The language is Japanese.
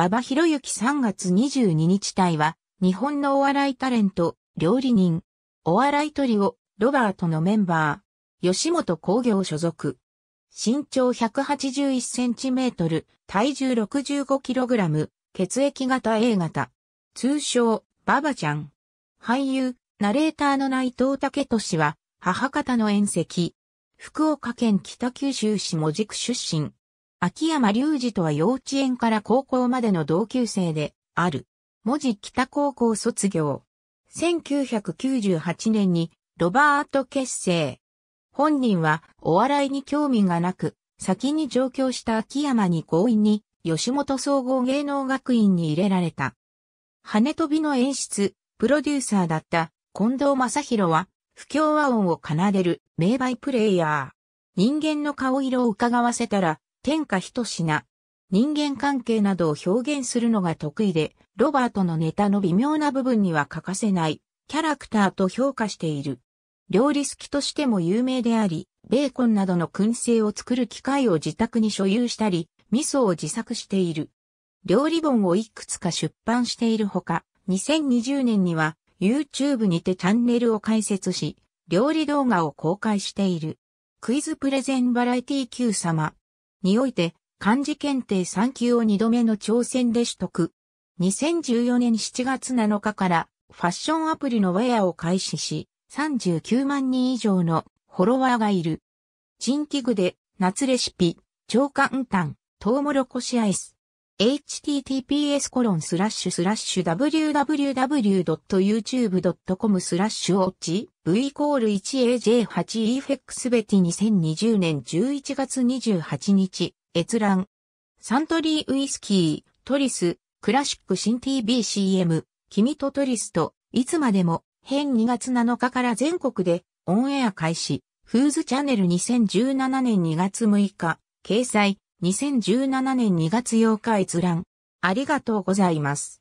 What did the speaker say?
馬場博之3月22日隊は、日本のお笑いタレント、料理人、お笑いトリオ、ロバートのメンバー、吉本工業所属。身長181センチメートル、体重65キログラム、血液型 A 型。通称、ババちゃん。俳優、ナレーターの内藤武俊は、母方の縁石。福岡県北九州市門司区出身。秋山隆二とは幼稚園から高校までの同級生である。文字北高校卒業。1998年にロバート結成。本人はお笑いに興味がなく、先に上京した秋山に強引に吉本総合芸能学院に入れられた。羽飛びの演出、プロデューサーだった近藤正宏は不協和音を奏でる名バイプレイヤー。人間の顔色を伺わせたら天下一品、人間関係などを表現するのが得意で、ロバートのネタの微妙な部分には欠かせない、キャラクターと評価している。料理好きとしても有名であり、ベーコンなどの燻製を作る機械を自宅に所有したり、味噌を自作している。料理本をいくつか出版しているほか、2020年には YouTube にてチャンネルを開設し、料理動画を公開している。クイズプレゼンバラエティ Q 様、において、漢字検定3級を2度目の挑戦で取得。2014年7月7日からファッションアプリのウェアを開始し、39万人以上のフォロワーがいる。人気具で夏レシピ、超簡単、トウモロコシアイス。https コロンスラッシュスラッシュ www.youtube.com スラッシュオッチウイコール 1AJ8 e f e x ベティ2020年11月28日、閲覧。サントリーウイスキー、トリス、クラシック新 TBCM、君とトリスと、いつまでも、変2月7日から全国で、オンエア開始、フーズチャンネル2017年2月6日、掲載、2017年2月8日閲覧。ありがとうございます。